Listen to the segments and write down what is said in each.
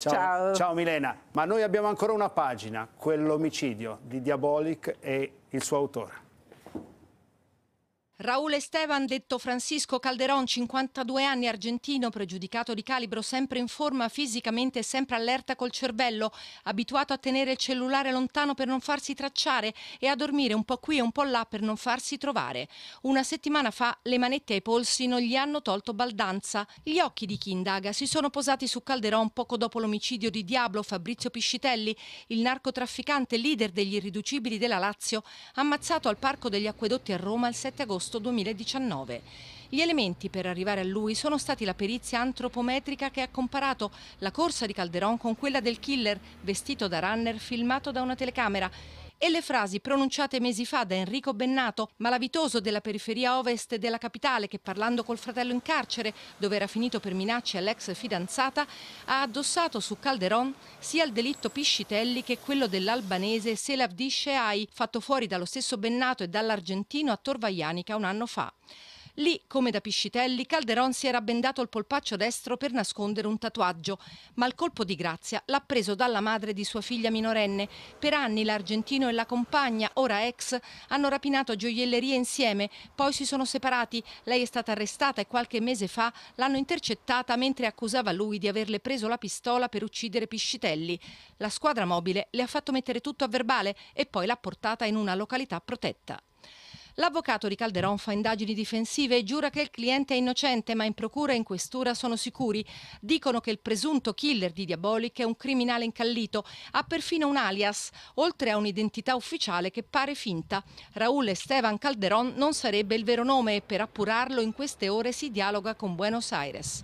Ciao, Ciao. Ciao. Milena, ma noi abbiamo ancora una pagina, quell'omicidio di Diabolic e il suo autore. Raul Esteban, detto Francisco Calderón, 52 anni, argentino, pregiudicato di calibro, sempre in forma fisicamente, sempre allerta col cervello, abituato a tenere il cellulare lontano per non farsi tracciare e a dormire un po' qui e un po' là per non farsi trovare. Una settimana fa le manette ai polsi non gli hanno tolto baldanza. Gli occhi di chi indaga si sono posati su Calderón poco dopo l'omicidio di Diablo Fabrizio Piscitelli, il narcotrafficante leader degli irriducibili della Lazio, ammazzato al Parco degli Acquedotti a Roma il 7 agosto agosto 2019. Gli elementi per arrivare a lui sono stati la perizia antropometrica che ha comparato la corsa di Calderon con quella del killer vestito da runner filmato da una telecamera e le frasi pronunciate mesi fa da Enrico Bennato, malavitoso della periferia ovest della capitale che parlando col fratello in carcere, dove era finito per minacce all'ex fidanzata, ha addossato su Calderon sia il delitto Piscitelli che quello dell'albanese Selavdi Sheai, fatto fuori dallo stesso Bennato e dall'argentino a Torvaianica un anno fa. Lì, come da Piscitelli, Calderon si era bendato il polpaccio destro per nascondere un tatuaggio, ma il colpo di grazia l'ha preso dalla madre di sua figlia minorenne. Per anni l'argentino e la compagna, ora ex, hanno rapinato gioiellerie insieme, poi si sono separati. Lei è stata arrestata e qualche mese fa l'hanno intercettata mentre accusava lui di averle preso la pistola per uccidere Piscitelli. La squadra mobile le ha fatto mettere tutto a verbale e poi l'ha portata in una località protetta. L'avvocato di Calderon fa indagini difensive e giura che il cliente è innocente, ma in procura e in questura sono sicuri. Dicono che il presunto killer di Diabolic è un criminale incallito, ha perfino un alias, oltre a un'identità ufficiale che pare finta. Raul Esteban Calderon non sarebbe il vero nome e per appurarlo in queste ore si dialoga con Buenos Aires.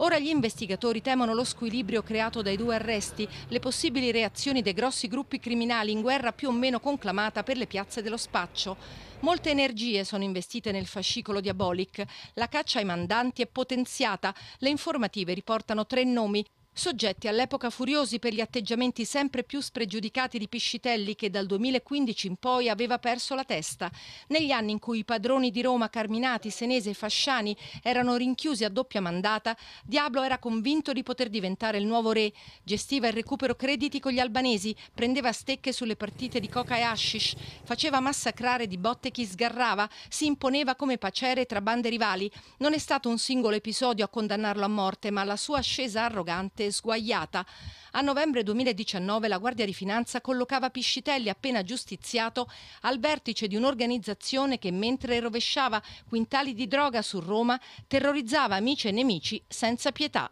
Ora gli investigatori temono lo squilibrio creato dai due arresti, le possibili reazioni dei grossi gruppi criminali in guerra più o meno conclamata per le piazze dello spaccio. Molte energie sono investite nel fascicolo Diabolic, la caccia ai mandanti è potenziata, le informative riportano tre nomi, Soggetti all'epoca furiosi per gli atteggiamenti sempre più spregiudicati di Piscitelli che dal 2015 in poi aveva perso la testa. Negli anni in cui i padroni di Roma, Carminati, Senese e Fasciani erano rinchiusi a doppia mandata, Diablo era convinto di poter diventare il nuovo re. Gestiva il recupero crediti con gli albanesi, prendeva stecche sulle partite di coca e hashish, faceva massacrare di botte chi sgarrava, si imponeva come pacere tra bande rivali. Non è stato un singolo episodio a condannarlo a morte, ma la sua ascesa arrogante e sguaiata. A novembre 2019 la Guardia di Finanza collocava Piscitelli, appena giustiziato, al vertice di un'organizzazione che, mentre rovesciava quintali di droga su Roma, terrorizzava amici e nemici senza pietà.